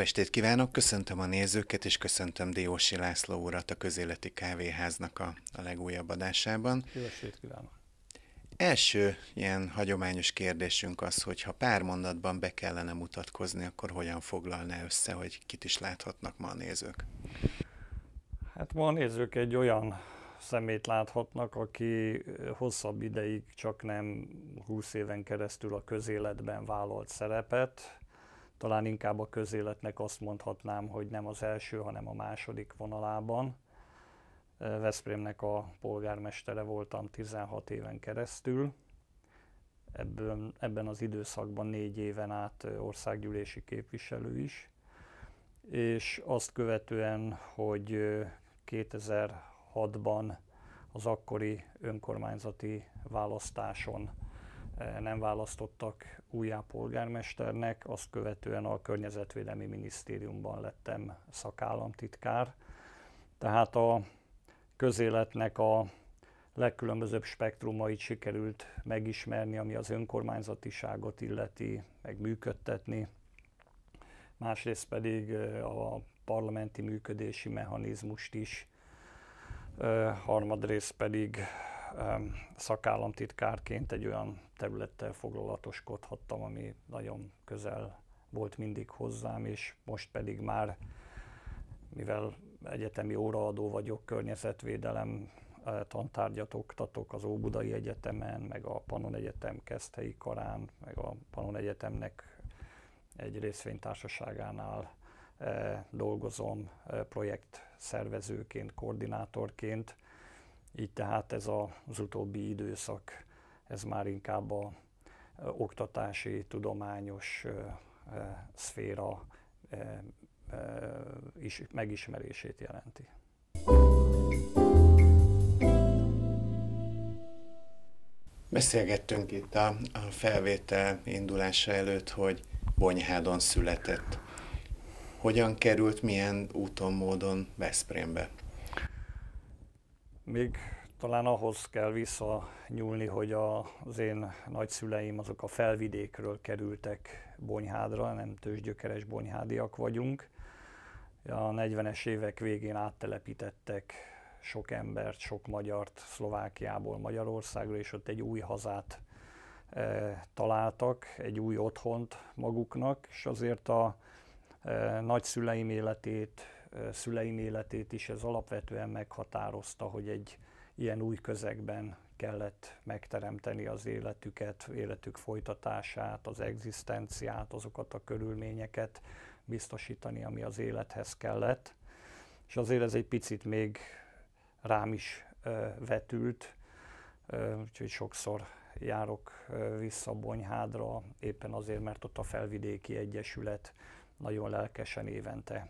estét kívánok, köszöntöm a nézőket, és köszöntöm Diósi László urat a Közéleti Kávéháznak a, a legújabb adásában. Jó estét kívánok! Első ilyen hagyományos kérdésünk az, hogy ha pár mondatban be kellene mutatkozni, akkor hogyan foglalná össze, hogy kit is láthatnak ma a nézők? Hát ma a nézők egy olyan szemét láthatnak, aki hosszabb ideig csak nem 20 éven keresztül a közéletben vállalt szerepet, talán inkább a közéletnek azt mondhatnám, hogy nem az első, hanem a második vonalában. Veszprémnek a polgármestere voltam 16 éven keresztül. Ebben, ebben az időszakban négy éven át országgyűlési képviselő is. És azt követően, hogy 2006-ban az akkori önkormányzati választáson nem választottak újjá polgármesternek, azt követően a Környezetvédelmi Minisztériumban lettem szakállamtitkár. Tehát a közéletnek a legkülönbözőbb spektrumait sikerült megismerni, ami az önkormányzatiságot illeti, meg működtetni. Másrészt pedig a parlamenti működési mechanizmust is, harmadrészt pedig Um, szakállamtitkárként egy olyan területtel foglalatoskodhattam, ami nagyon közel volt mindig hozzám, és most pedig már, mivel egyetemi óraadó vagyok, környezetvédelem eh, tantárgyat oktatok az Óbudai Egyetemen, meg a Panon Egyetem Keszthelyi Karán, meg a Panon Egyetemnek egy részvénytársaságánál eh, dolgozom eh, projekt szervezőként, koordinátorként, így tehát ez a, az utóbbi időszak, ez már inkább a oktatási, tudományos szféra is megismerését jelenti. Beszélgettünk itt a, a felvétel indulása előtt, hogy Bonyhádon született. Hogyan került, milyen úton, módon Veszprémbe? Még talán ahhoz kell visszanyúlni, hogy a, az én nagyszüleim azok a felvidékről kerültek Bonyhádra, nem tőzsgyökeres bonyhádiak vagyunk. A 40-es évek végén áttelepítettek sok embert, sok magyart Szlovákiából Magyarországra, és ott egy új hazát e, találtak, egy új otthont maguknak, és azért a e, nagyszüleim életét szüleim életét is ez alapvetően meghatározta, hogy egy ilyen új közegben kellett megteremteni az életüket, életük folytatását, az egzisztenciát, azokat a körülményeket biztosítani, ami az élethez kellett. És azért ez egy picit még rám is ö, vetült, ö, úgyhogy sokszor járok ö, vissza Bonyhádra, éppen azért, mert ott a Felvidéki Egyesület nagyon lelkesen évente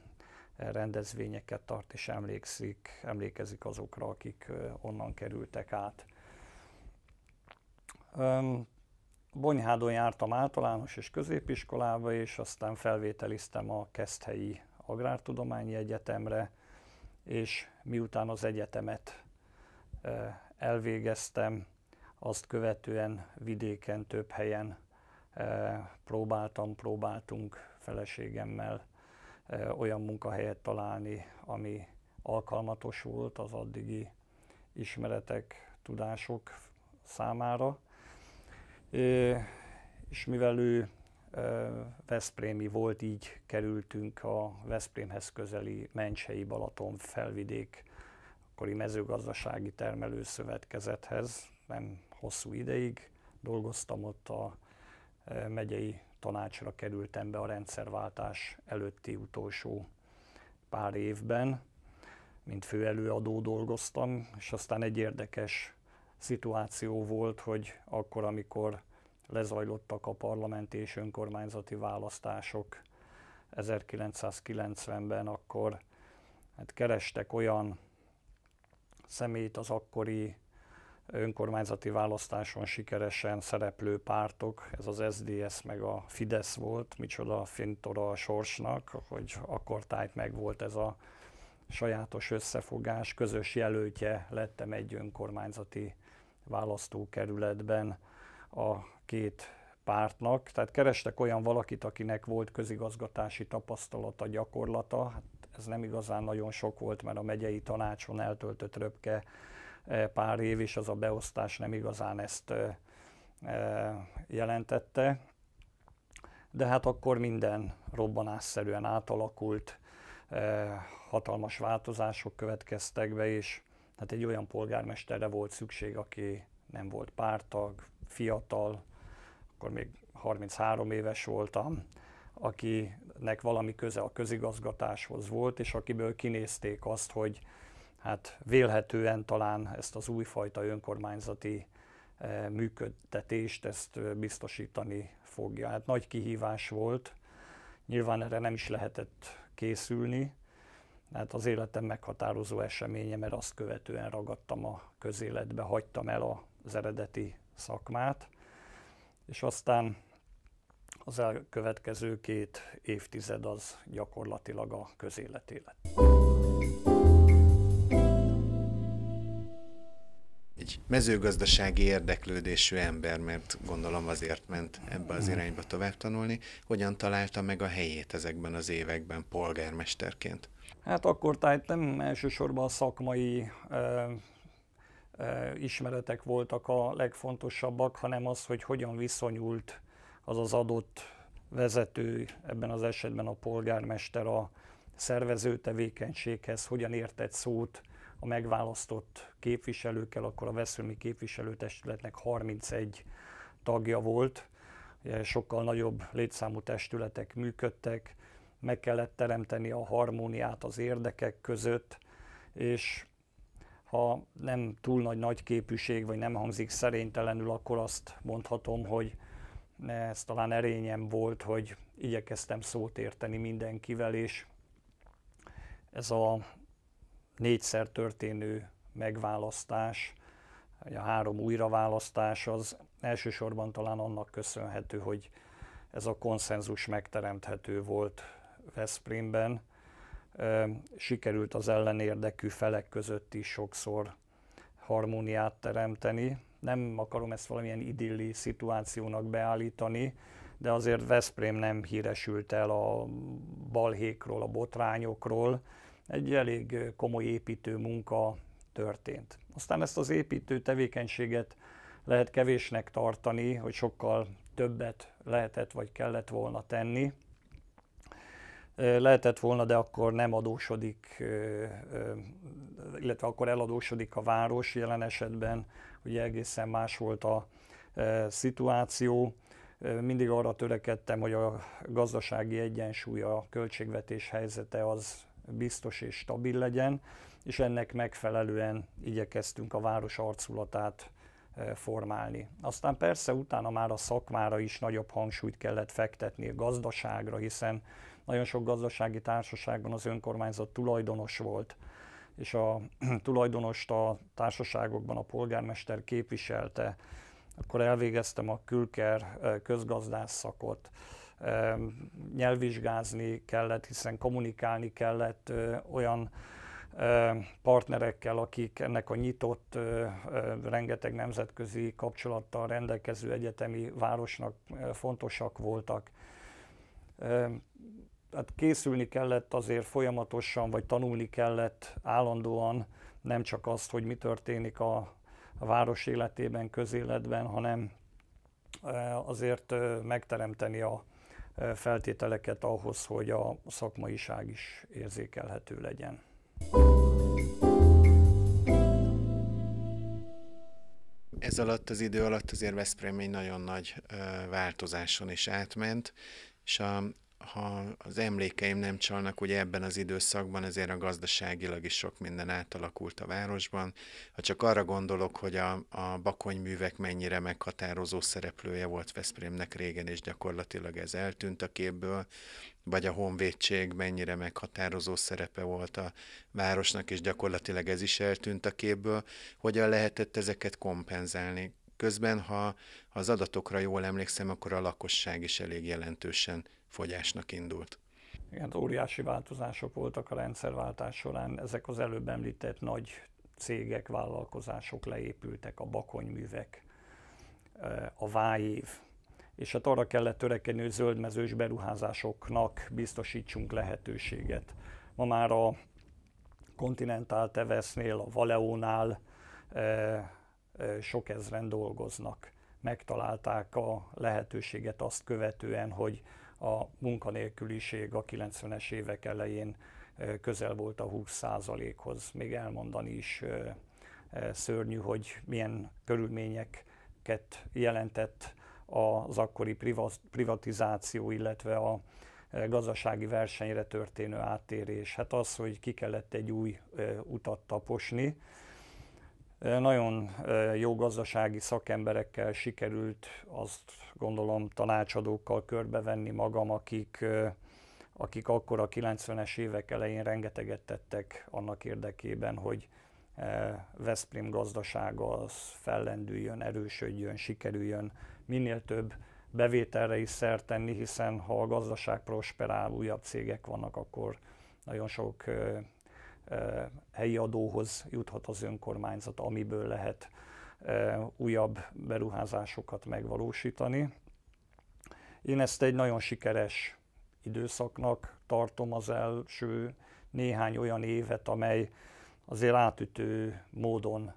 rendezvényeket tart és emlékszik, emlékezik azokra, akik onnan kerültek át. Bonyhádon jártam általános és középiskolába, és aztán felvételiztem a Keszthelyi Agrártudományi Egyetemre, és miután az egyetemet elvégeztem, azt követően vidéken több helyen próbáltam, próbáltunk feleségemmel olyan munkahelyet találni, ami alkalmatos volt az addigi ismeretek, tudások számára. És mivel ő Veszprémi volt, így kerültünk a Veszprémhez közeli Mencsei Balaton felvidék akkori mezőgazdasági termelőszövetkezethez. Nem hosszú ideig dolgoztam ott a megyei tanácsra kerültem be a rendszerváltás előtti utolsó pár évben, mint főelőadó dolgoztam, és aztán egy érdekes szituáció volt, hogy akkor, amikor lezajlottak a parlamenti és önkormányzati választások 1990-ben, akkor hát kerestek olyan személyt az akkori önkormányzati választáson sikeresen szereplő pártok, ez az SDS meg a Fidesz volt, micsoda fintora a sorsnak, hogy akkor tájt meg volt ez a sajátos összefogás, közös jelöltje lettem egy önkormányzati választókerületben a két pártnak, tehát kerestek olyan valakit, akinek volt közigazgatási tapasztalata, gyakorlata, hát ez nem igazán nagyon sok volt, mert a megyei tanácson eltöltött röpke E, pár év, és az a beosztás nem igazán ezt e, e, jelentette. De hát akkor minden robbanásszerűen átalakult, hatalmas változások következtek be, és hát egy olyan polgármesterre volt szükség, aki nem volt pártag, fiatal, akkor még 33 éves voltam, akinek valami köze a közigazgatáshoz volt, és akiből kinézték azt, hogy hát vélhetően talán ezt az újfajta önkormányzati eh, működtetést, ezt eh, biztosítani fogja. Hát nagy kihívás volt, nyilván erre nem is lehetett készülni, hát az életem meghatározó eseménye, mert azt követően ragadtam a közéletbe, hagytam el az eredeti szakmát, és aztán az elkövetkező két évtized az gyakorlatilag a közéletélet. élet. egy mezőgazdasági érdeklődésű ember, mert gondolom azért ment ebbe az mm. irányba tovább tanulni, hogyan találta meg a helyét ezekben az években polgármesterként? Hát akkor tehát nem elsősorban a szakmai ö, ö, ismeretek voltak a legfontosabbak, hanem az, hogy hogyan viszonyult az az adott vezető, ebben az esetben a polgármester a szervező tevékenységhez, hogyan értett szót, a megválasztott képviselőkkel, akkor a Veszprémi képviselőtestületnek 31 tagja volt, sokkal nagyobb létszámú testületek működtek, meg kellett teremteni a harmóniát az érdekek között, és ha nem túl nagy nagy képűség, vagy nem hangzik szerénytelenül, akkor azt mondhatom, hogy ez talán erényem volt, hogy igyekeztem szót érteni mindenkivel, és ez a négyszer történő megválasztás, a három újraválasztás az elsősorban talán annak köszönhető, hogy ez a konszenzus megteremthető volt Veszprémben. Sikerült az ellenérdekű felek között is sokszor harmóniát teremteni. Nem akarom ezt valamilyen idilli szituációnak beállítani, de azért Veszprém nem híresült el a balhékról, a botrányokról, egy elég komoly építő munka történt. Aztán ezt az építő tevékenységet lehet kevésnek tartani, hogy sokkal többet lehetett vagy kellett volna tenni. Lehetett volna, de akkor nem adósodik, illetve akkor eladósodik a város jelen esetben, ugye egészen más volt a szituáció. Mindig arra törekedtem, hogy a gazdasági egyensúly, a költségvetés helyzete az biztos és stabil legyen, és ennek megfelelően igyekeztünk a város arculatát e, formálni. Aztán persze utána már a szakmára is nagyobb hangsúlyt kellett fektetni, a gazdaságra, hiszen nagyon sok gazdasági társaságban az önkormányzat tulajdonos volt, és a tulajdonost a társaságokban a polgármester képviselte. Akkor elvégeztem a külker e, közgazdász szakot, nyelvvizsgázni kellett, hiszen kommunikálni kellett olyan partnerekkel, akik ennek a nyitott, rengeteg nemzetközi kapcsolattal rendelkező egyetemi városnak fontosak voltak. Hát készülni kellett azért folyamatosan, vagy tanulni kellett állandóan, nem csak azt, hogy mi történik a, a város életében, közéletben, hanem azért megteremteni a, feltételeket ahhoz, hogy a szakmaiság is érzékelhető legyen. Ez alatt az idő alatt azért Veszprém egy nagyon nagy változáson is átment, és a, ha az emlékeim nem csalnak, ugye ebben az időszakban azért a gazdaságilag is sok minden átalakult a városban. Ha csak arra gondolok, hogy a, a bakonyművek mennyire meghatározó szereplője volt Veszprémnek régen, és gyakorlatilag ez eltűnt a képből, vagy a honvédség mennyire meghatározó szerepe volt a városnak, és gyakorlatilag ez is eltűnt a képből, hogyan lehetett ezeket kompenzálni. Közben, ha az adatokra jól emlékszem, akkor a lakosság is elég jelentősen fogyásnak indult. Igen, óriási változások voltak a rendszerváltás során. Ezek az előbb említett nagy cégek, vállalkozások leépültek, a bakonyművek, eh, a vájév, és hát arra kellett törekedni, hogy zöldmezős beruházásoknak biztosítsunk lehetőséget. Ma már a Continental tevesnél, a Valeónál eh, sok ezren dolgoznak. Megtalálták a lehetőséget azt követően, hogy a munkanélküliség a 90-es évek elején közel volt a 20%-hoz. Még elmondani is szörnyű, hogy milyen körülményeket jelentett az akkori privatizáció, illetve a gazdasági versenyre történő áttérés. Hát az, hogy ki kellett egy új utat taposni, nagyon jó gazdasági szakemberekkel sikerült, azt gondolom, tanácsadókkal körbevenni magam, akik, akik akkor a 90-es évek elején rengeteget tettek annak érdekében, hogy Veszprém gazdasága az fellendüljön, erősödjön, sikerüljön minél több bevételre is szert tenni, hiszen ha a gazdaság prosperál, újabb cégek vannak, akkor nagyon sok helyi adóhoz juthat az önkormányzat, amiből lehet újabb beruházásokat megvalósítani. Én ezt egy nagyon sikeres időszaknak tartom az első néhány olyan évet, amely azért átütő módon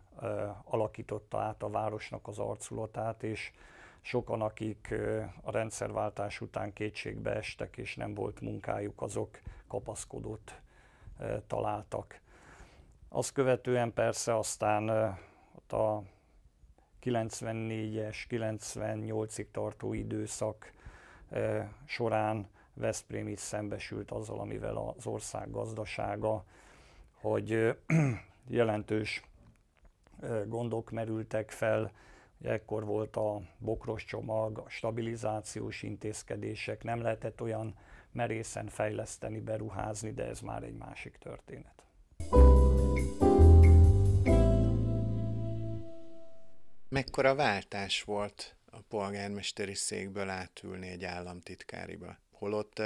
alakította át a városnak az arculatát, és sokan, akik a rendszerváltás után kétségbe estek, és nem volt munkájuk, azok kapaszkodott találtak. Azt követően persze aztán ott a 94-es, 98-ig tartó időszak során Veszprém is szembesült azzal, amivel az ország gazdasága, hogy jelentős gondok merültek fel, ekkor volt a bokros csomag, a stabilizációs intézkedések, nem lehetett olyan merészen fejleszteni, beruházni, de ez már egy másik történet. Mekkora váltás volt a polgármesteri székből átülni egy államtitkáriba? Holott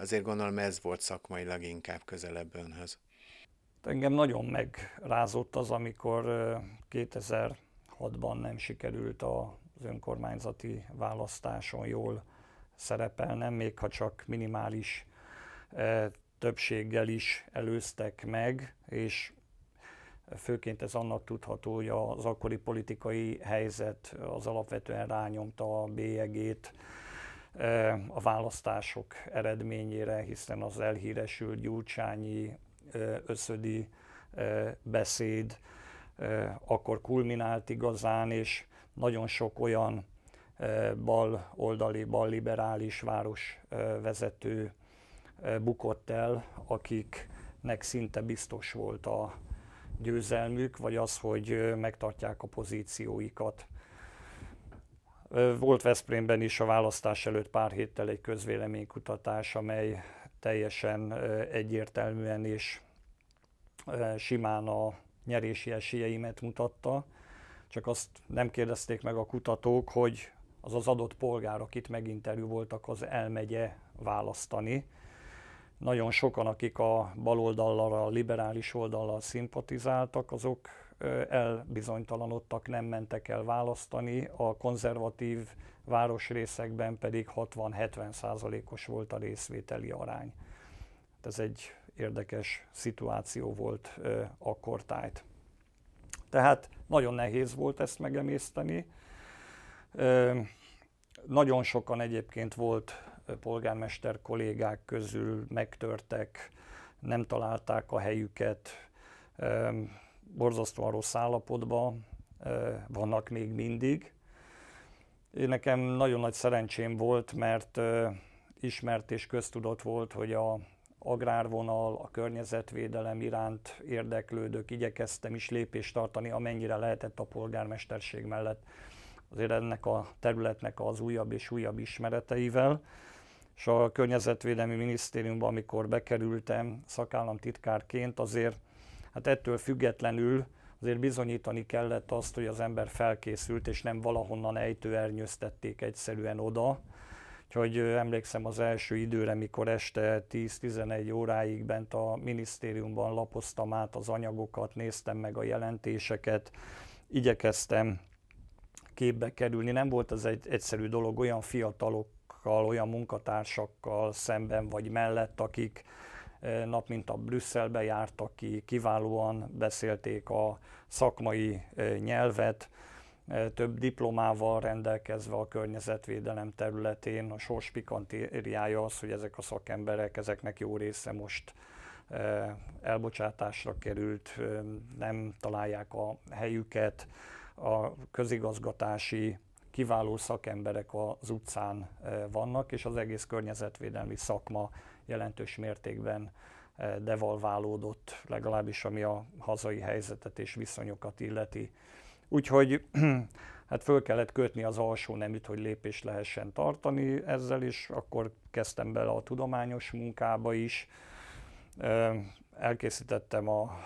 azért gondolom ez volt szakmailag inkább közelebb önhöz. Engem nagyon megrázott az, amikor 2006-ban nem sikerült az önkormányzati választáson jól szerepelne, még ha csak minimális többséggel is előztek meg, és főként ez annak tudható, hogy az akkori politikai helyzet az alapvetően rányomta a bélyegét a választások eredményére, hiszen az elhíresült gyurcsányi összödi beszéd akkor kulminált igazán, és nagyon sok olyan bal oldali, bal liberális városvezető bukott el, akiknek szinte biztos volt a győzelmük, vagy az, hogy megtartják a pozícióikat. Volt Veszprémben is a választás előtt pár héttel egy közvéleménykutatás, amely teljesen egyértelműen és simán a nyerési esélyeimet mutatta. Csak azt nem kérdezték meg a kutatók, hogy az az adott polgár, akit meginterjú voltak, az elmegye választani. Nagyon sokan, akik a baloldallal, a liberális oldallal szimpatizáltak, azok elbizonytalanodtak, nem mentek el választani, a konzervatív városrészekben pedig 60-70 százalékos volt a részvételi arány. Hát ez egy érdekes szituáció volt akkortájt. Tehát nagyon nehéz volt ezt megemészteni, nagyon sokan egyébként volt polgármester kollégák közül megtörtek, nem találták a helyüket, borzasztóan rossz állapotban vannak még mindig. Én nekem nagyon nagy szerencsém volt, mert ismert és köztudott volt, hogy a agrárvonal, a környezetvédelem iránt érdeklődök, igyekeztem is lépést tartani, amennyire lehetett a polgármesterség mellett azért ennek a területnek az újabb és újabb ismereteivel. És a Környezetvédelmi minisztériumban, amikor bekerültem szakállamtitkárként, azért hát ettől függetlenül azért bizonyítani kellett azt, hogy az ember felkészült, és nem valahonnan ejtőernyőztették egyszerűen oda. Úgyhogy emlékszem az első időre, mikor este 10-11 óráig bent a minisztériumban lapoztam át az anyagokat, néztem meg a jelentéseket, igyekeztem képbe kerülni, nem volt az egy egyszerű dolog olyan fiatalokkal, olyan munkatársakkal szemben vagy mellett, akik eh, nap mint a Brüsszelbe jártak ki, kiválóan beszélték a szakmai eh, nyelvet, eh, több diplomával rendelkezve a környezetvédelem területén. A sors pikantériája az, hogy ezek a szakemberek, ezeknek jó része most elbocsátásra került, nem találják a helyüket, a közigazgatási kiváló szakemberek az utcán e, vannak, és az egész környezetvédelmi szakma jelentős mértékben e, devalválódott, legalábbis ami a hazai helyzetet és viszonyokat illeti. Úgyhogy hát föl kellett kötni az alsó neműt, hogy lépést lehessen tartani ezzel, és akkor kezdtem bele a tudományos munkába is. E, elkészítettem a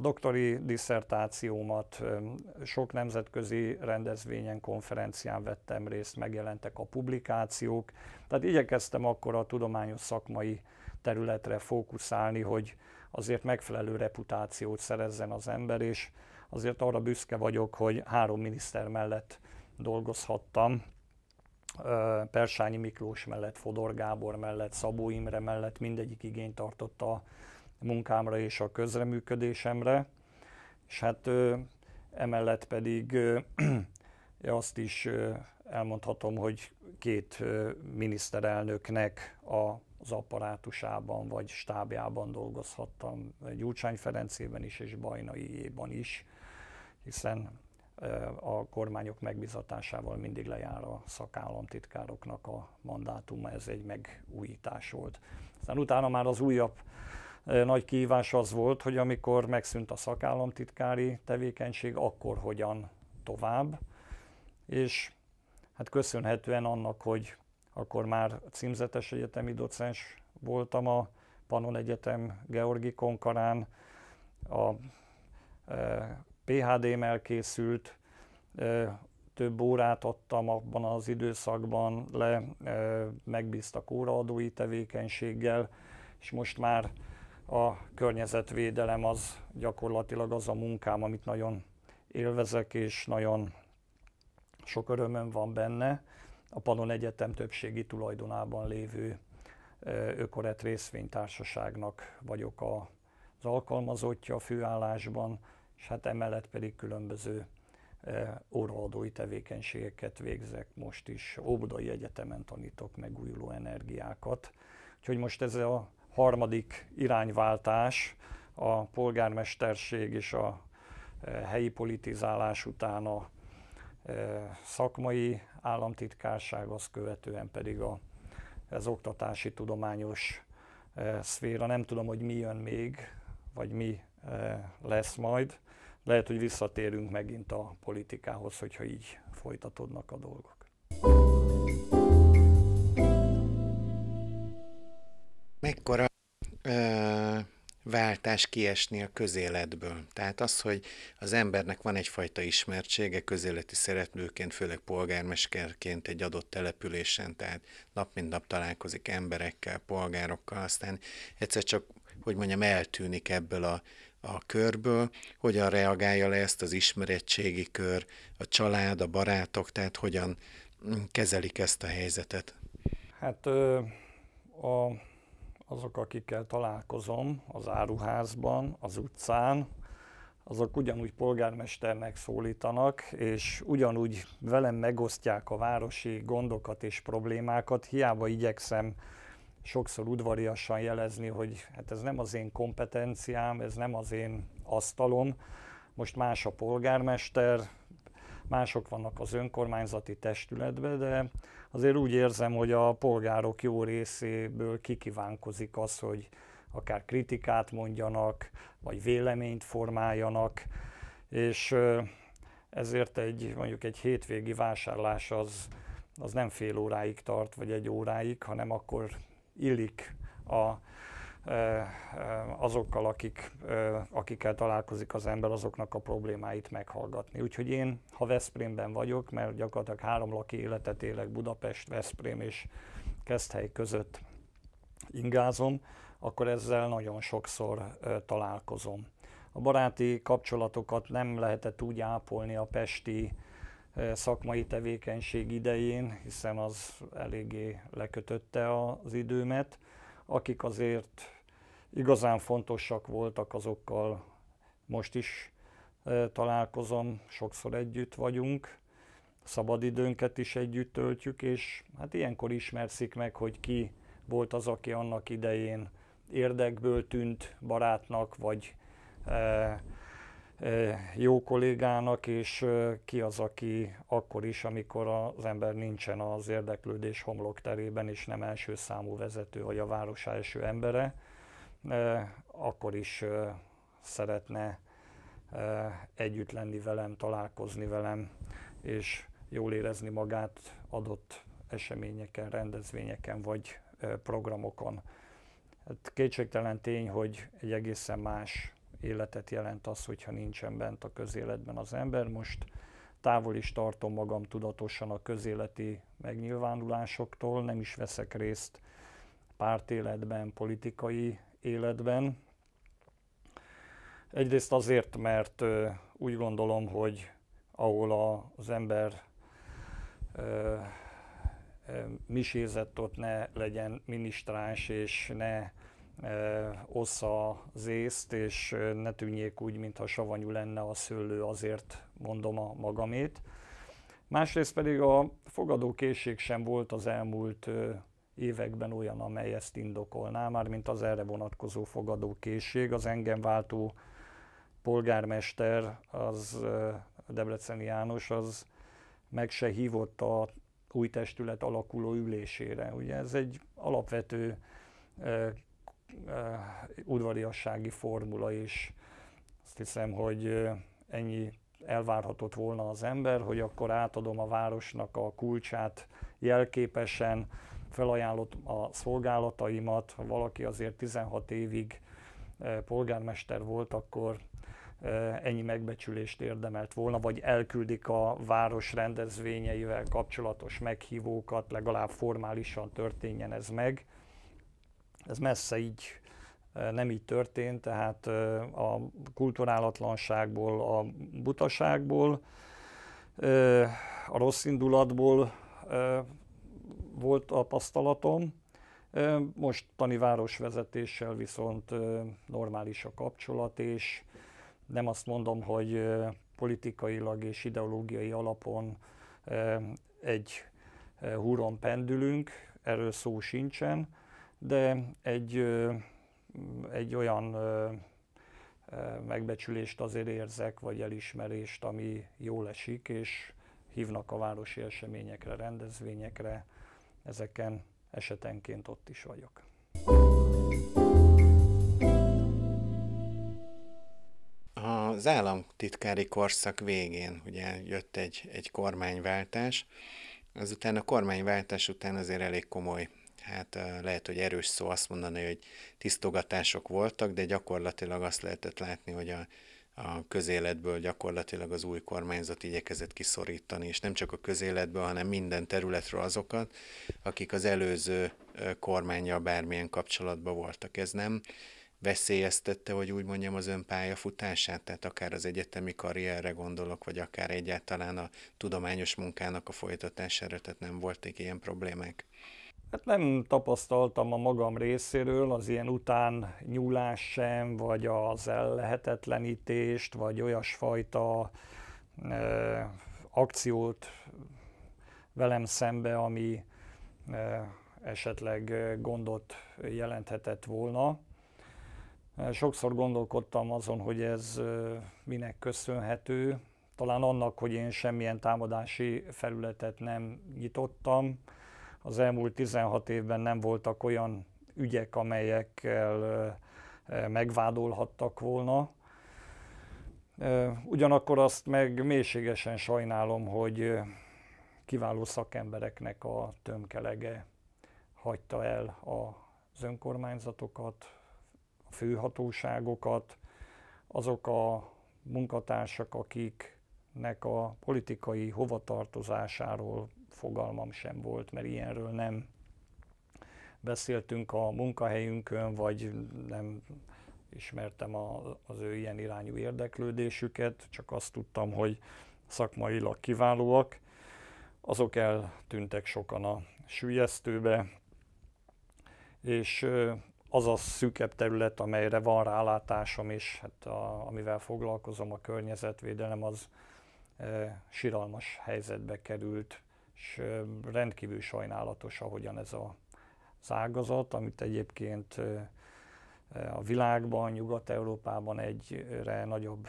doktori diszertációmat sok nemzetközi rendezvényen, konferencián vettem részt, megjelentek a publikációk. Tehát igyekeztem akkor a tudományos szakmai területre fókuszálni, hogy azért megfelelő reputációt szerezzen az ember, és azért arra büszke vagyok, hogy három miniszter mellett dolgozhattam, Persányi Miklós mellett, Fodor Gábor mellett, Szabó Imre mellett mindegyik igényt tartotta munkámra és a közreműködésemre, és hát emellett pedig azt is elmondhatom, hogy két miniszterelnöknek az apparátusában vagy stábjában dolgozhattam, Gyurcsány Ferencében is és Bajnaiéban is, hiszen a kormányok megbizatásával mindig lejár a szakállamtitkároknak a mandátuma, ez egy megújítás volt. Aztán utána már az újabb nagy kívás az volt, hogy amikor megszűnt a szakállamtitkári tevékenység, akkor hogyan tovább. És hát köszönhetően annak, hogy akkor már címzetes egyetemi docens voltam a Panon Egyetem Georgi Konkarán, a PHD-m elkészült, több órát adtam abban az időszakban le, megbíztak óraadói tevékenységgel, és most már a környezetvédelem az gyakorlatilag az a munkám, amit nagyon élvezek, és nagyon sok örömöm van benne. A Panon Egyetem többségi tulajdonában lévő Ökoret részvénytársaságnak vagyok az alkalmazottja a főállásban, és hát emellett pedig különböző óraadói tevékenységeket végzek most is. Óbudai Egyetemen tanítok megújuló energiákat. Úgyhogy most ez a harmadik irányváltás a polgármesterség és a e, helyi politizálás után a e, szakmai államtitkárság, azt követően pedig a, az oktatási tudományos e, szféra. Nem tudom, hogy mi jön még, vagy mi lesz majd. Lehet, hogy visszatérünk megint a politikához, hogyha így folytatódnak a dolgok. mekkora ö, váltás kiesni a közéletből. Tehát az, hogy az embernek van egyfajta ismertsége közéleti szeretnőként, főleg polgármesterként egy adott településen, tehát nap mint nap találkozik emberekkel, polgárokkal, aztán egyszer csak, hogy mondjam, eltűnik ebből a, a körből, hogyan reagálja le ezt az ismerettségi kör, a család, a barátok, tehát hogyan kezelik ezt a helyzetet? Hát ö, a azok, akikkel találkozom az áruházban, az utcán, azok ugyanúgy polgármesternek szólítanak, és ugyanúgy velem megosztják a városi gondokat és problémákat, hiába igyekszem sokszor udvariasan jelezni, hogy hát ez nem az én kompetenciám, ez nem az én asztalom, most más a polgármester, mások vannak az önkormányzati testületben, de azért úgy érzem, hogy a polgárok jó részéből kikívánkozik az, hogy akár kritikát mondjanak, vagy véleményt formáljanak, és ezért egy, mondjuk egy hétvégi vásárlás az, az nem fél óráig tart, vagy egy óráig, hanem akkor illik a azokkal, akik, akikkel találkozik az ember, azoknak a problémáit meghallgatni. Úgyhogy én, ha Veszprémben vagyok, mert gyakorlatilag három laki életet élek, Budapest, Veszprém és Keszthely között ingázom, akkor ezzel nagyon sokszor találkozom. A baráti kapcsolatokat nem lehetett úgy ápolni a pesti szakmai tevékenység idején, hiszen az eléggé lekötötte az időmet, akik azért igazán fontosak voltak, azokkal most is találkozom, sokszor együtt vagyunk, szabadidőnket is együtt töltjük, és hát ilyenkor ismerszik meg, hogy ki volt az, aki annak idején érdekből tűnt barátnak, vagy e, e, jó kollégának, és e, ki az, aki akkor is, amikor az ember nincsen az érdeklődés homlokterében, és nem első számú vezető, vagy a város első embere, akkor is szeretne együtt lenni velem, találkozni velem, és jól érezni magát adott eseményeken, rendezvényeken vagy programokon. Hát kétségtelen tény, hogy egy egészen más életet jelent az, hogyha nincsen bent a közéletben az ember. Most távol is tartom magam tudatosan a közéleti megnyilvánulásoktól, nem is veszek részt pártéletben, politikai életben. Egyrészt azért, mert úgy gondolom, hogy ahol az ember misézett, ott ne legyen ministráns és ne ossza az észt, és ne tűnjék úgy, mintha savanyú lenne a szőlő, azért mondom a magamét. Másrészt pedig a fogadókészség sem volt az elmúlt években olyan, amely ezt indokolná, mint az erre vonatkozó fogadókészség. Az engem váltó polgármester, az Debreceni János, az meg se hívott a új testület alakuló ülésére. Ugye ez egy alapvető udvariassági formula is. Azt hiszem, hogy ennyi elvárhatott volna az ember, hogy akkor átadom a városnak a kulcsát jelképesen, felajánlott a szolgálataimat, ha valaki azért 16 évig e, polgármester volt, akkor e, ennyi megbecsülést érdemelt volna, vagy elküldik a város rendezvényeivel kapcsolatos meghívókat, legalább formálisan történjen ez meg. Ez messze így e, nem így történt, tehát a kulturálatlanságból, a butaságból, a rossz indulatból volt a tapasztalatom. Mostani városvezetéssel viszont normális a kapcsolat, és nem azt mondom, hogy politikailag és ideológiai alapon egy húron pendülünk, erről szó sincsen, de egy, egy olyan megbecsülést azért érzek, vagy elismerést, ami jól esik, és hívnak a városi eseményekre, rendezvényekre, ezeken esetenként ott is vagyok. Az államtitkári korszak végén ugye jött egy, egy kormányváltás, azután a kormányváltás után azért elég komoly hát lehet, hogy erős szó azt mondani, hogy tisztogatások voltak, de gyakorlatilag azt lehetett látni, hogy a a közéletből gyakorlatilag az új kormányzat igyekezett kiszorítani, és nem csak a közéletből, hanem minden területről azokat, akik az előző kormányjal bármilyen kapcsolatban voltak. Ez nem veszélyeztette, hogy úgy mondjam, az ön pályafutását, tehát akár az egyetemi karrierre gondolok, vagy akár egyáltalán a tudományos munkának a folytatására, tehát nem voltak ilyen problémák? Hát nem tapasztaltam a magam részéről az ilyen után nyúlás sem, vagy az ellehetetlenítést, vagy olyasfajta ö, akciót velem szembe, ami ö, esetleg gondot jelenthetett volna. Sokszor gondolkodtam azon, hogy ez minek köszönhető. Talán annak, hogy én semmilyen támadási felületet nem nyitottam, az elmúlt 16 évben nem voltak olyan ügyek, amelyekkel megvádolhattak volna. Ugyanakkor azt meg mélységesen sajnálom, hogy kiváló szakembereknek a tömkelege hagyta el az önkormányzatokat, a főhatóságokat, azok a munkatársak, akiknek a politikai hovatartozásáról fogalmam sem volt, mert ilyenről nem beszéltünk a munkahelyünkön, vagy nem ismertem a, az ő ilyen irányú érdeklődésüket, csak azt tudtam, hogy szakmailag kiválóak. Azok eltűntek sokan a sülyeztőbe, és az a szűkebb terület, amelyre van rálátásom, és hát a, amivel foglalkozom, a környezetvédelem, az e, siralmas helyzetbe került és rendkívül sajnálatos, ahogyan ez a, ágazat, amit egyébként a világban, Nyugat-Európában egyre nagyobb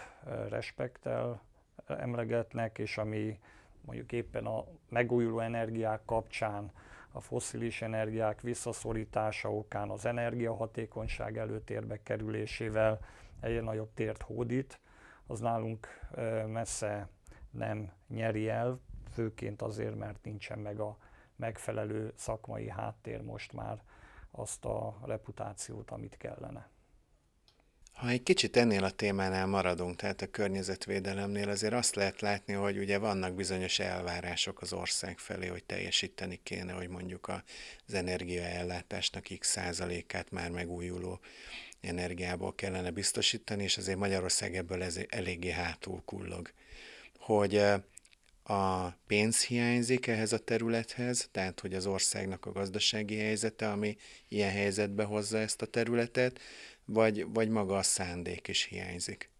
respektel emlegetnek, és ami mondjuk éppen a megújuló energiák kapcsán a foszilis energiák visszaszorítása okán az energiahatékonyság előtérbe kerülésével egyre nagyobb tért hódít, az nálunk messze nem nyeri el, főként azért, mert nincsen meg a megfelelő szakmai háttér most már azt a reputációt, amit kellene. Ha egy kicsit ennél a témánál maradunk, tehát a környezetvédelemnél, azért azt lehet látni, hogy ugye vannak bizonyos elvárások az ország felé, hogy teljesíteni kéne, hogy mondjuk az energiaellátásnak x százalékát már megújuló energiából kellene biztosítani, és azért Magyarország ebből ez eléggé hátul kullog. Hogy a pénz hiányzik ehhez a területhez, tehát hogy az országnak a gazdasági helyzete, ami ilyen helyzetbe hozza ezt a területet, vagy, vagy maga a szándék is hiányzik?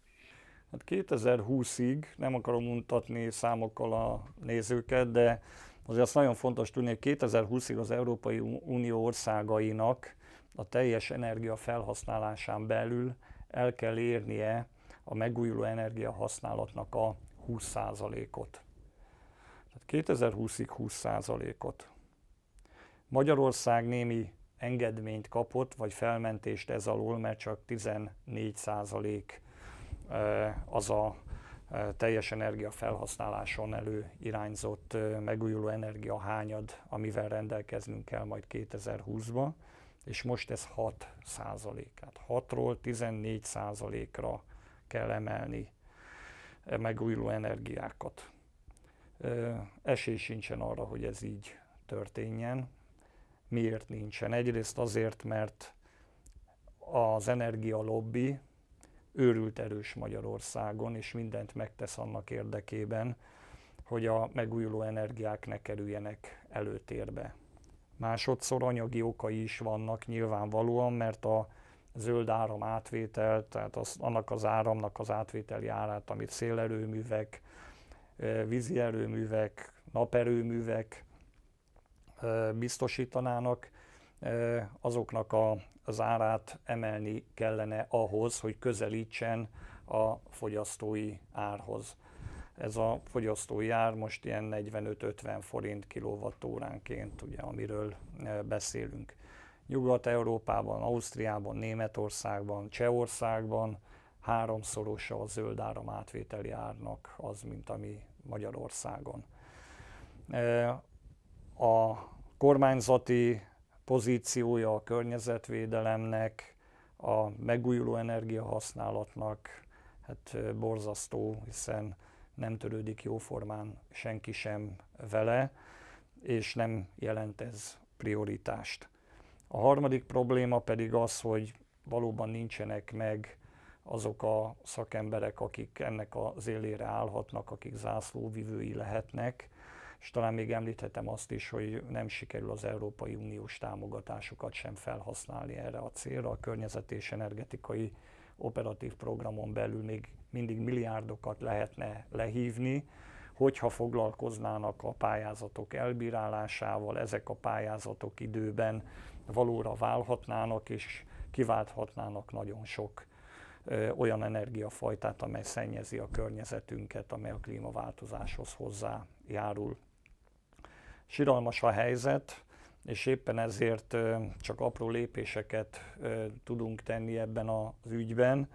Hát 2020-ig nem akarom mutatni számokkal a nézőket, de azért azt nagyon fontos tudni, hogy 2020-ig az Európai Unió országainak a teljes energia felhasználásán belül el kell érnie a megújuló energia használatnak a 20%-ot. 2020-ig 20 százalékot. Magyarország némi engedményt kapott, vagy felmentést ez alól, mert csak 14% százalék az a teljes energiafelhasználáson irányzott megújuló energia hányad, amivel rendelkeznünk kell majd 2020-ba, és most ez 6 százalékát. 6-ról 14 százalékra kell emelni megújuló energiákat esély sincsen arra, hogy ez így történjen. Miért nincsen? Egyrészt azért, mert az energialobbi őrült erős Magyarországon, és mindent megtesz annak érdekében, hogy a megújuló energiák ne kerüljenek előtérbe. Másodszor anyagi okai is vannak nyilvánvalóan, mert a zöld áram átvételt, tehát az, annak az áramnak az átvételi árát, amit szélerőművek, vízi erőművek, naperőművek biztosítanának, azoknak a, az árát emelni kellene ahhoz, hogy közelítsen a fogyasztói árhoz. Ez a fogyasztói ár most ilyen 45-50 forint kilovattóránként, ugye, amiről beszélünk. Nyugat-Európában, Ausztriában, Németországban, Csehországban háromszorosa a zöld áram átvételi árnak az, mint ami Magyarországon. E, a kormányzati pozíciója a környezetvédelemnek, a megújuló energiahasználatnak hát e, borzasztó, hiszen nem törődik jóformán senki sem vele, és nem jelent ez prioritást. A harmadik probléma pedig az, hogy valóban nincsenek meg azok a szakemberek, akik ennek az élére állhatnak, akik zászlóvivői lehetnek, és talán még említhetem azt is, hogy nem sikerül az Európai Uniós támogatásokat sem felhasználni erre a célra. A környezet és energetikai operatív programon belül még mindig milliárdokat lehetne lehívni, hogyha foglalkoznának a pályázatok elbírálásával, ezek a pályázatok időben valóra válhatnának és kiválthatnának nagyon sok olyan energiafajtát, amely szennyezi a környezetünket, amely a klímaváltozáshoz hozzájárul. Siralmas a helyzet, és éppen ezért csak apró lépéseket tudunk tenni ebben az ügyben.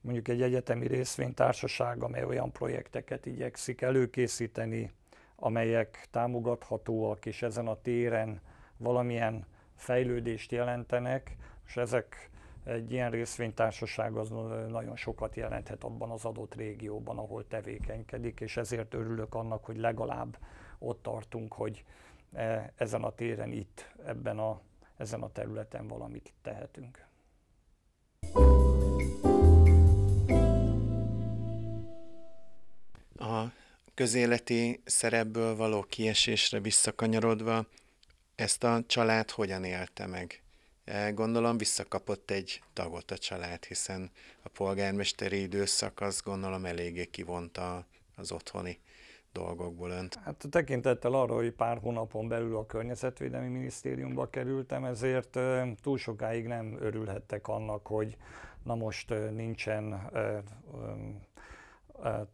Mondjuk egy egyetemi részvénytársaság, amely olyan projekteket igyekszik előkészíteni, amelyek támogathatóak és ezen a téren valamilyen fejlődést jelentenek, és ezek egy ilyen részvénytársaság az nagyon sokat jelenthet abban az adott régióban, ahol tevékenykedik, és ezért örülök annak, hogy legalább ott tartunk, hogy e, ezen a téren itt, ebben a, ezen a területen valamit tehetünk. A közéleti szerepből való kiesésre visszakanyarodva, ezt a család hogyan élte meg? Eh, gondolom visszakapott egy tagot a család, hiszen a polgármesteri időszak az gondolom eléggé kivonta az otthoni dolgokból önt. Hát tekintettel arra, hogy pár hónapon belül a Környezetvédelmi Minisztériumba kerültem, ezért eh, túl sokáig nem örülhettek annak, hogy na most eh, nincsen,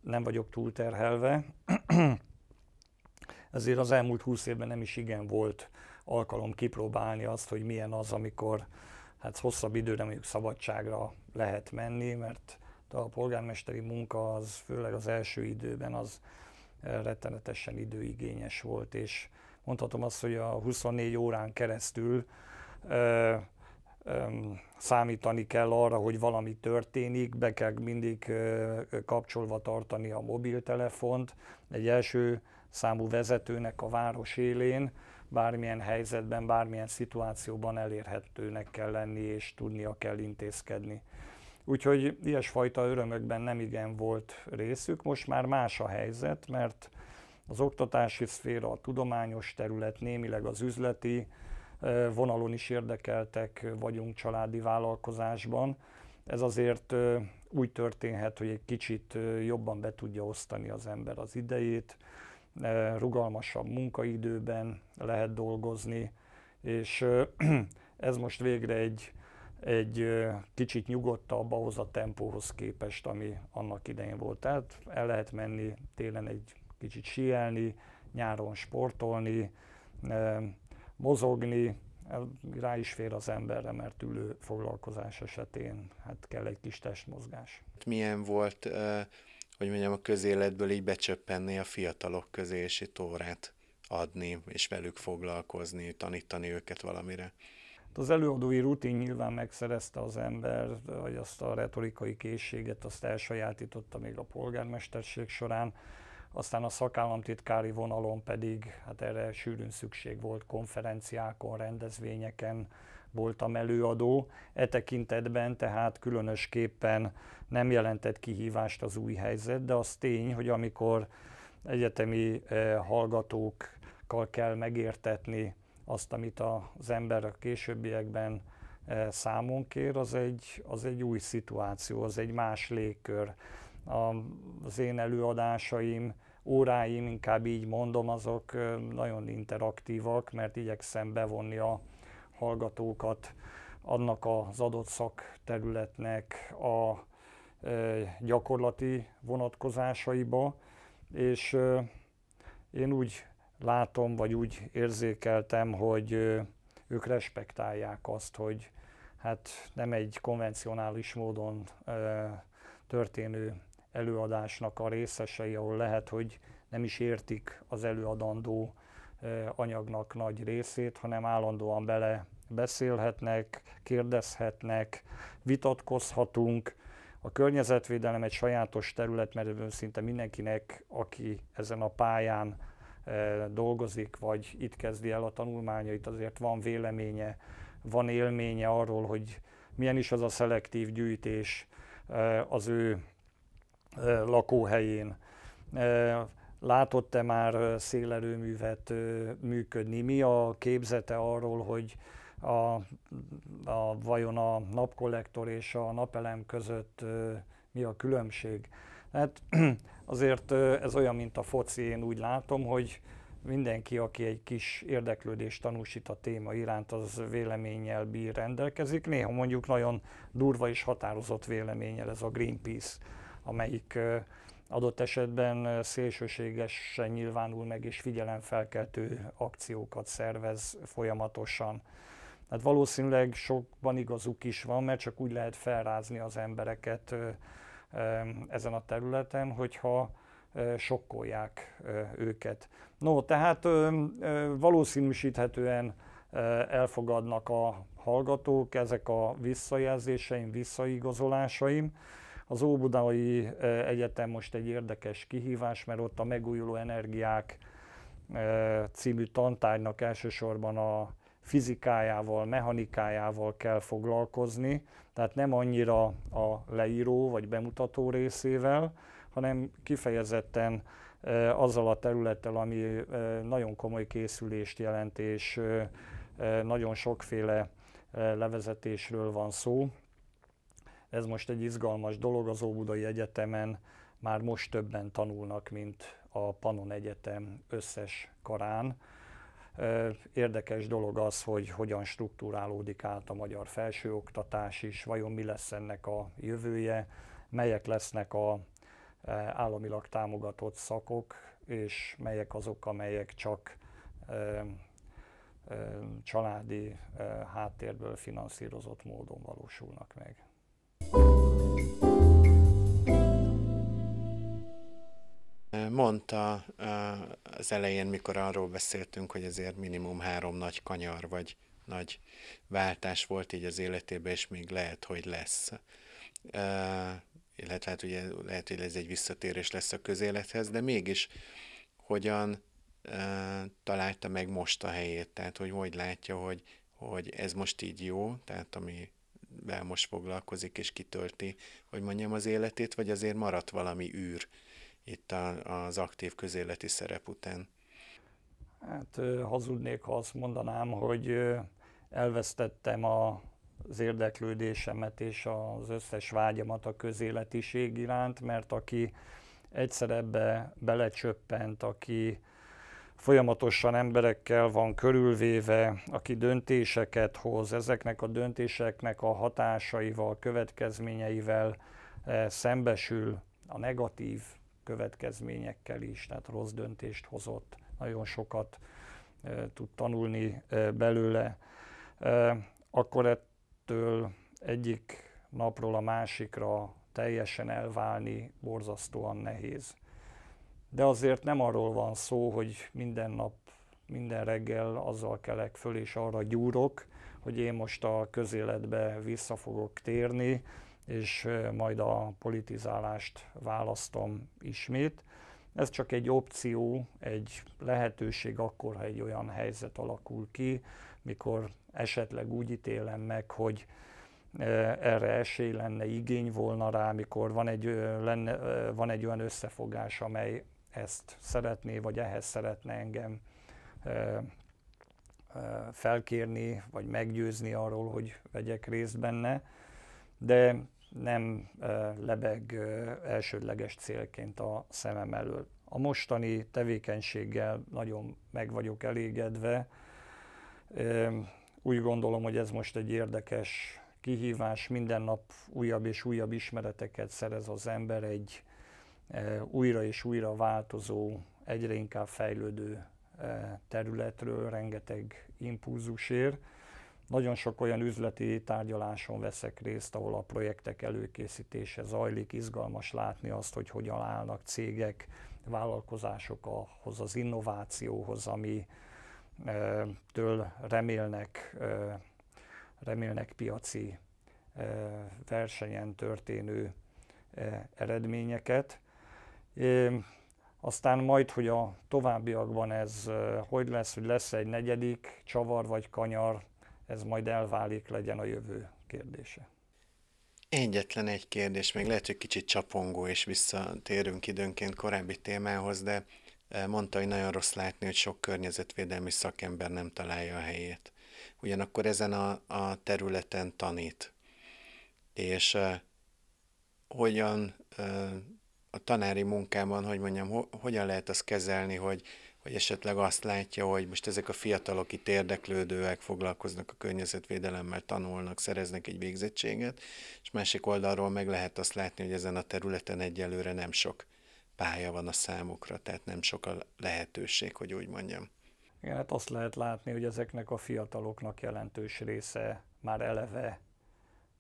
nem vagyok túlterhelve. ezért az elmúlt húsz évben nem is igen volt alkalom kipróbálni azt, hogy milyen az, amikor hát hosszabb időre mondjuk szabadságra lehet menni, mert a polgármesteri munka az főleg az első időben az eh, rettenetesen időigényes volt, és mondhatom azt, hogy a 24 órán keresztül ö, eh, ö, számítani kell arra, hogy valami történik, be kell mindig ö, eh, kapcsolva tartani a mobiltelefont. Egy első számú vezetőnek a város élén bármilyen helyzetben, bármilyen szituációban elérhetőnek kell lenni, és tudnia kell intézkedni. Úgyhogy ilyesfajta örömökben nem igen volt részük. Most már más a helyzet, mert az oktatási szféra, a tudományos terület, némileg az üzleti vonalon is érdekeltek vagyunk családi vállalkozásban. Ez azért úgy történhet, hogy egy kicsit jobban be tudja osztani az ember az idejét, rugalmasabb munkaidőben lehet dolgozni, és ez most végre egy, egy kicsit nyugodtabb ahhoz a tempóhoz képest, ami annak idején volt. Tehát el lehet menni télen egy kicsit síelni, nyáron sportolni, mozogni, rá is fér az emberre, mert ülő foglalkozás esetén hát kell egy kis testmozgás. Milyen volt uh hogy mondjam, a közéletből így becsöppenni a fiatalok közé, és itt órát adni, és velük foglalkozni, tanítani őket valamire. Hát az előadói rutin nyilván megszerezte az ember, vagy azt a retorikai készséget, azt elsajátította még a polgármesterség során, aztán a szakállamtitkári vonalon pedig hát erre sűrűn szükség volt konferenciákon, rendezvényeken, voltam előadó. E tekintetben tehát különösképpen nem jelentett kihívást az új helyzet, de az tény, hogy amikor egyetemi e, hallgatókkal kell megértetni azt, amit az ember a későbbiekben e, számon kér, az egy, az egy új szituáció, az egy más légkör. Az én előadásaim, óráim, inkább így mondom, azok e, nagyon interaktívak, mert igyekszem bevonni a hallgatókat annak az adott szakterületnek a gyakorlati vonatkozásaiba, és én úgy látom, vagy úgy érzékeltem, hogy ők respektálják azt, hogy hát nem egy konvencionális módon történő előadásnak a részesei, ahol lehet, hogy nem is értik az előadandó anyagnak nagy részét, hanem állandóan bele beszélhetnek, kérdezhetnek, vitatkozhatunk. A környezetvédelem egy sajátos terület, mert szinte mindenkinek, aki ezen a pályán dolgozik, vagy itt kezdi el a tanulmányait, azért van véleménye, van élménye arról, hogy milyen is az a szelektív gyűjtés az ő lakóhelyén. Látott-e már szélerőművet működni? Mi a képzete arról, hogy a, a, vajon a napkollektor és a napelem között mi a különbség? Hát azért ez olyan, mint a foci, én úgy látom, hogy mindenki, aki egy kis érdeklődést tanúsít a téma iránt, az véleménnyel bír rendelkezik. Néha mondjuk nagyon durva és határozott véleménnyel ez a Greenpeace, amelyik adott esetben szélsőségesen nyilvánul meg és figyelemfelkeltő akciókat szervez folyamatosan. Hát valószínűleg sokban igazuk is van, mert csak úgy lehet felrázni az embereket ezen a területen, hogyha sokkolják őket. No, tehát valószínűsíthetően elfogadnak a hallgatók ezek a visszajelzéseim, visszaigazolásaim, az Óbudai Egyetem most egy érdekes kihívás, mert ott a megújuló energiák című tantárgynak elsősorban a fizikájával, mechanikájával kell foglalkozni, tehát nem annyira a leíró vagy bemutató részével, hanem kifejezetten azzal a területtel, ami nagyon komoly készülést jelent, és nagyon sokféle levezetésről van szó. Ez most egy izgalmas dolog, az Óbudai Egyetemen már most többen tanulnak, mint a Panon Egyetem összes karán. Érdekes dolog az, hogy hogyan struktúrálódik át a magyar felsőoktatás is, vajon mi lesz ennek a jövője, melyek lesznek a e, államilag támogatott szakok, és melyek azok, amelyek csak e, e, családi háttérből finanszírozott módon valósulnak meg. Mondta az elején, mikor arról beszéltünk, hogy azért minimum három nagy kanyar vagy nagy váltás volt így az életében, és még lehet, hogy lesz. Illetve hát ugye lehet, hogy ez egy visszatérés lesz a közélethez, de mégis hogyan találta meg most a helyét, tehát hogy hogy látja, hogy, hogy ez most így jó, tehát ami amivel most foglalkozik és kitölti, hogy mondjam, az életét, vagy azért maradt valami űr itt a, az aktív közéleti szerep után? Hát hazudnék, ha azt mondanám, hogy elvesztettem a, az érdeklődésemet és az összes vágyamat a közéletiség iránt, mert aki egyszer ebbe belecsöppent, aki folyamatosan emberekkel van körülvéve, aki döntéseket hoz, ezeknek a döntéseknek a hatásaival, következményeivel eh, szembesül a negatív következményekkel is, tehát rossz döntést hozott, nagyon sokat eh, tud tanulni eh, belőle, akkor ettől egyik napról a másikra teljesen elválni borzasztóan nehéz de azért nem arról van szó, hogy minden nap, minden reggel azzal kelek föl és arra gyúrok, hogy én most a közéletbe vissza fogok térni, és majd a politizálást választom ismét. Ez csak egy opció, egy lehetőség akkor, ha egy olyan helyzet alakul ki, mikor esetleg úgy ítélem meg, hogy erre esély lenne, igény volna rá, mikor van egy, lenne, van egy olyan összefogás, amely ezt szeretné, vagy ehhez szeretne engem felkérni, vagy meggyőzni arról, hogy vegyek részt benne, de nem lebeg elsődleges célként a szemem elől. A mostani tevékenységgel nagyon meg vagyok elégedve. Úgy gondolom, hogy ez most egy érdekes kihívás, minden nap újabb és újabb ismereteket szerez az ember egy Eh, újra és újra változó, egyre inkább fejlődő eh, területről rengeteg impulzus ér. Nagyon sok olyan üzleti tárgyaláson veszek részt, ahol a projektek előkészítése zajlik, izgalmas látni azt, hogy hogyan állnak cégek, vállalkozások ahhoz az innovációhoz, ami eh, től remélnek, remélnek piaci versenyen történő eredményeket. Aztán majd, hogy a továbbiakban ez hogy lesz, hogy lesz egy negyedik csavar vagy kanyar, ez majd elválik, legyen a jövő kérdése. Egyetlen egy kérdés, még lehet, hogy kicsit csapongó, és visszatérünk időnként korábbi témához, de mondta, hogy nagyon rossz látni, hogy sok környezetvédelmi szakember nem találja a helyét. Ugyanakkor ezen a, a területen tanít. És uh, hogyan uh, a tanári munkában, hogy mondjam, ho, hogyan lehet azt kezelni, hogy, hogy esetleg azt látja, hogy most ezek a fiatalok itt érdeklődőek, foglalkoznak a környezetvédelemmel, tanulnak, szereznek egy végzettséget, és másik oldalról meg lehet azt látni, hogy ezen a területen egyelőre nem sok pálya van a számukra, tehát nem sok a lehetőség, hogy úgy mondjam. Igen, hát azt lehet látni, hogy ezeknek a fiataloknak jelentős része már eleve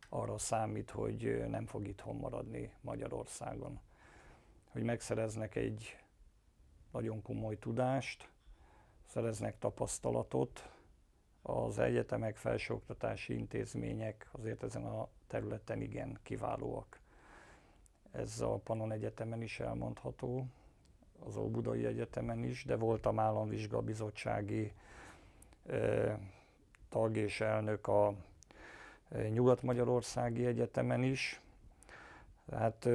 arra számít, hogy nem fog itthon maradni Magyarországon hogy megszereznek egy nagyon komoly tudást, szereznek tapasztalatot. Az egyetemek, felsőoktatási intézmények azért ezen a területen igen kiválóak. Ez a Panon Egyetemen is elmondható, az Óbudai Egyetemen is, de voltam államvizsgabizottsági tag és elnök a Nyugat-Magyarországi Egyetemen is. Tehát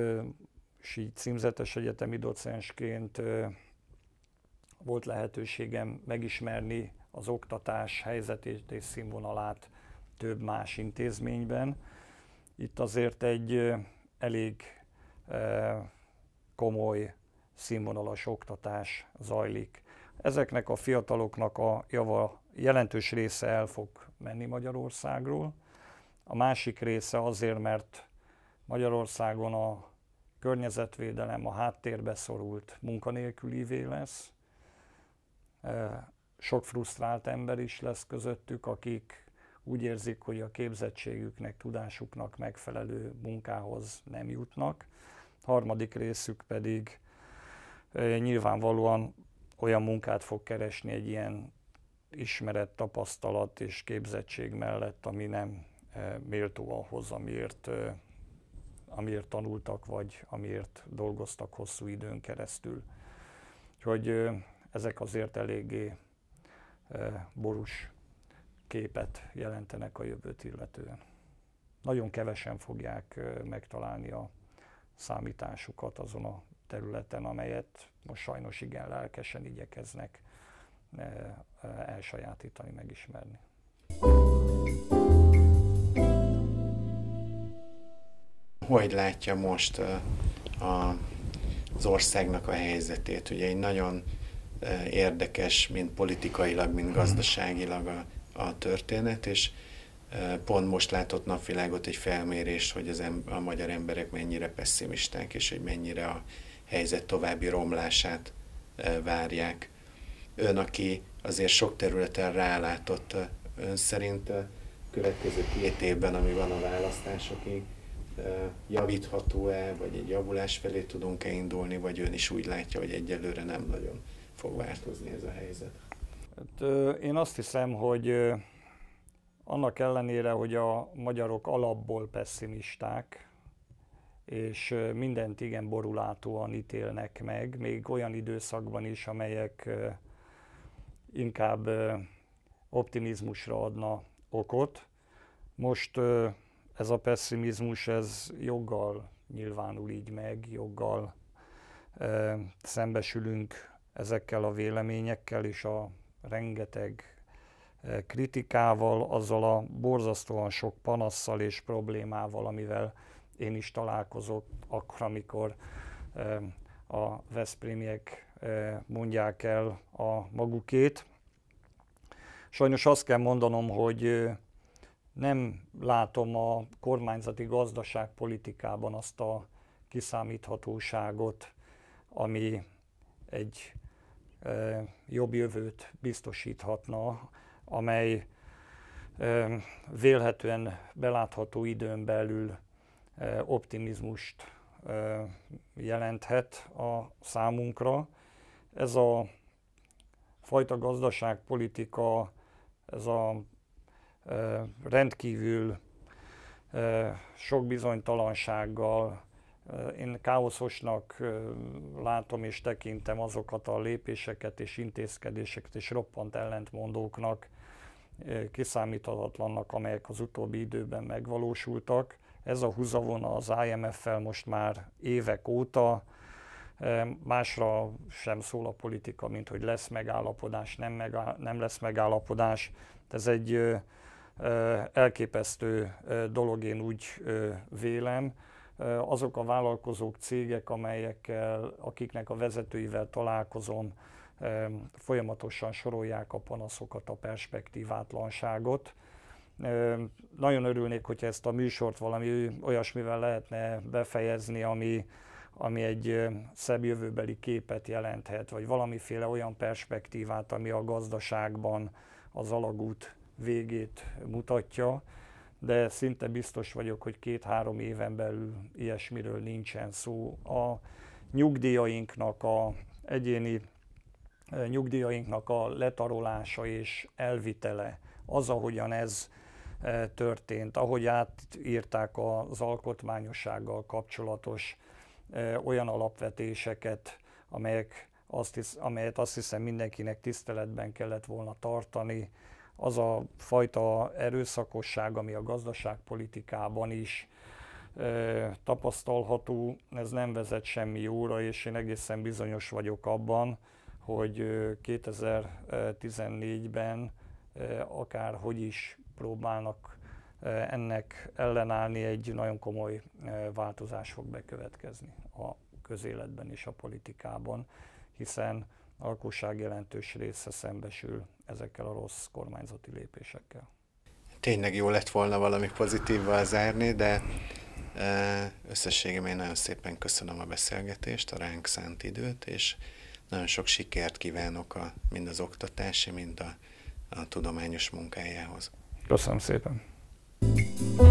és így címzetes egyetemi docensként volt lehetőségem megismerni az oktatás helyzetét és színvonalát több más intézményben. Itt azért egy elég komoly színvonalas oktatás zajlik. Ezeknek a fiataloknak a java jelentős része el fog menni Magyarországról. A másik része azért, mert Magyarországon a környezetvédelem a háttérbe szorult munkanélkülivé lesz, e, sok frusztrált ember is lesz közöttük, akik úgy érzik, hogy a képzettségüknek, tudásuknak megfelelő munkához nem jutnak. Harmadik részük pedig e, nyilvánvalóan olyan munkát fog keresni egy ilyen ismeret, tapasztalat és képzettség mellett, ami nem e, méltó ahhoz, amiért amiért tanultak, vagy amiért dolgoztak hosszú időn keresztül. Úgyhogy ezek azért eléggé borús képet jelentenek a jövőt illetően. Nagyon kevesen fogják megtalálni a számításukat azon a területen, amelyet most sajnos igen lelkesen igyekeznek elsajátítani, megismerni. thank you hogy látja most a, a, az országnak a helyzetét. Ugye egy nagyon érdekes, mint politikailag, mint mhm. gazdaságilag a, a történet, és pont most látott napvilágot egy felmérés, hogy az em, a magyar emberek mennyire pessimisták, és hogy mennyire a helyzet további romlását várják. Ön, aki azért sok területen rálátott, ön szerint következő két évben, ami van a választásokig, javítható-e, vagy egy javulás felé tudunk-e indulni, vagy ön is úgy látja, hogy egyelőre nem nagyon fog változni ez a helyzet? Hát, én azt hiszem, hogy annak ellenére, hogy a magyarok alapból pessimisták, és mindent igen borulátóan ítélnek meg, még olyan időszakban is, amelyek inkább optimizmusra adna okot. Most ez a pessimizmus, ez joggal nyilvánul így meg, joggal e, szembesülünk ezekkel a véleményekkel és a rengeteg e, kritikával, azzal a borzasztóan sok panasszal és problémával, amivel én is találkozok akkor, amikor e, a Veszprémiek mondják el a magukét. Sajnos azt kell mondanom, hogy nem látom a kormányzati gazdaságpolitikában azt a kiszámíthatóságot, ami egy e, jobb jövőt biztosíthatna, amely e, vélhetően belátható időn belül e, optimizmust e, jelenthet a számunkra. Ez a fajta gazdaságpolitika, ez a rendkívül sok bizonytalansággal, én káoszosnak látom és tekintem azokat a lépéseket és intézkedéseket és roppant ellentmondóknak, kiszámíthatatlannak, amelyek az utóbbi időben megvalósultak. Ez a húzavona az IMF-fel most már évek óta, másra sem szól a politika, mint hogy lesz megállapodás, nem, megáll- nem lesz megállapodás. Ez egy elképesztő dolog, én úgy vélem. Azok a vállalkozók, cégek, amelyekkel, akiknek a vezetőivel találkozom, folyamatosan sorolják a panaszokat, a perspektívátlanságot. Nagyon örülnék, hogy ezt a műsort valami olyasmivel lehetne befejezni, ami, ami egy szebb jövőbeli képet jelenthet, vagy valamiféle olyan perspektívát, ami a gazdaságban az alagút végét mutatja, de szinte biztos vagyok, hogy két-három éven belül ilyesmiről nincsen szó. A nyugdíjainknak a egyéni eh, nyugdíjainknak a letarolása és elvitele, az, ahogyan ez eh, történt, ahogy átírták az alkotmányossággal kapcsolatos eh, olyan alapvetéseket, amelyek azt hisz, amelyet azt hiszem mindenkinek tiszteletben kellett volna tartani, az a fajta erőszakosság, ami a gazdaságpolitikában is ö, tapasztalható, ez nem vezet semmi jóra, és én egészen bizonyos vagyok abban, hogy 2014-ben akárhogy is próbálnak ennek ellenállni, egy nagyon komoly változás fog bekövetkezni a közéletben és a politikában, hiszen a lakosság jelentős része szembesül ezekkel a rossz kormányzati lépésekkel. Tényleg jó lett volna valami pozitívval zárni, de összességében én nagyon szépen köszönöm a beszélgetést, a ránk szánt időt, és nagyon sok sikert kívánok a, mind az oktatási, mind a, a tudományos munkájához. Köszönöm szépen! thank you